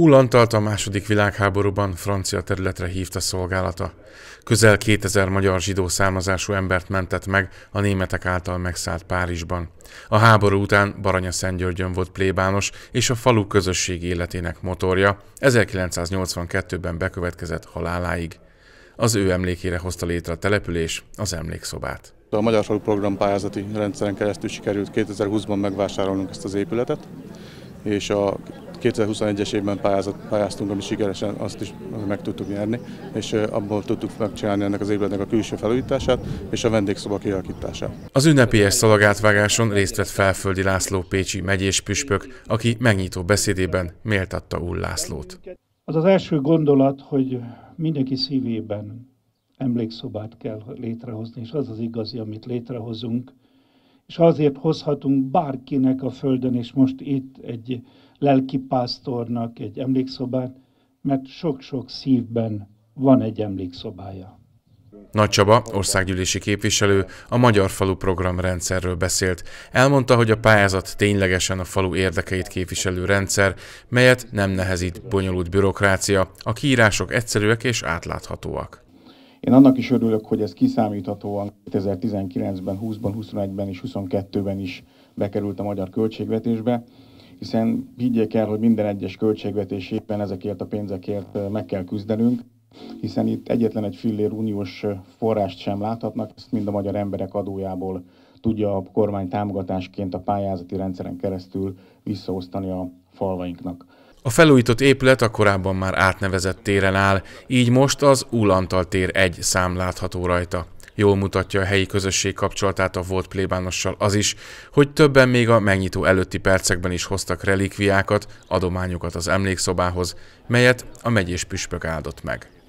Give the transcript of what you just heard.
Ullantalt a második világháborúban francia területre hívta szolgálata. Közel 2000 magyar zsidó származású embert mentett meg a németek által megszállt Párizsban. A háború után Baranya Szentgyörgyön volt plébános és a falu közösség életének motorja, 1982-ben bekövetkezett haláláig. Az ő emlékére hozta létre a település az emlékszobát. A Magyar Falu Program pályázati rendszeren keresztül sikerült 2020-ban megvásárolnunk ezt az épületet, és a 2021-es évben pályázott, pályáztunk, ami sikeresen azt is meg tudtuk nyerni, és abból tudtuk megcsinálni ennek az épületnek a külső felújítását és a vendégszoba kialakítását. Az ünnepélyes szalagátvágáson részt vett felföldi László Pécsi megyés püspök, aki megnyitó beszédében méltatta Ull Lászlót. Az az első gondolat, hogy mindenki szívében emlékszobát kell létrehozni, és az az igazi, amit létrehozunk, és azért hozhatunk bárkinek a Földön, és most itt egy lelkipásztornak egy emlékszobát, mert sok-sok szívben van egy emlékszobája. Nagy Csaba, országgyűlési képviselő, a Magyar Falu rendszerről beszélt. Elmondta, hogy a pályázat ténylegesen a falu érdekeit képviselő rendszer, melyet nem nehezít bonyolult bürokrácia, a kiírások egyszerűek és átláthatóak. Én annak is örülök, hogy ez kiszámíthatóan 2019-ben, 20-ban, 21-ben és 22-ben is bekerült a magyar költségvetésbe, hiszen higgyék el, hogy minden egyes költségvetésében ezekért a pénzekért meg kell küzdenünk, hiszen itt egyetlen egy fillér uniós forrást sem láthatnak, ezt mind a magyar emberek adójából tudja a kormány támogatásként a pályázati rendszeren keresztül visszaosztani a falvainknak. A felújított épület a korábban már átnevezett téren áll, így most az Ulantal tér egy szám látható rajta. Jól mutatja a helyi közösség kapcsolatát a volt plébánossal az is, hogy többen még a megnyitó előtti percekben is hoztak relikviákat, adományokat az emlékszobához, melyet a megyés püspök áldott meg.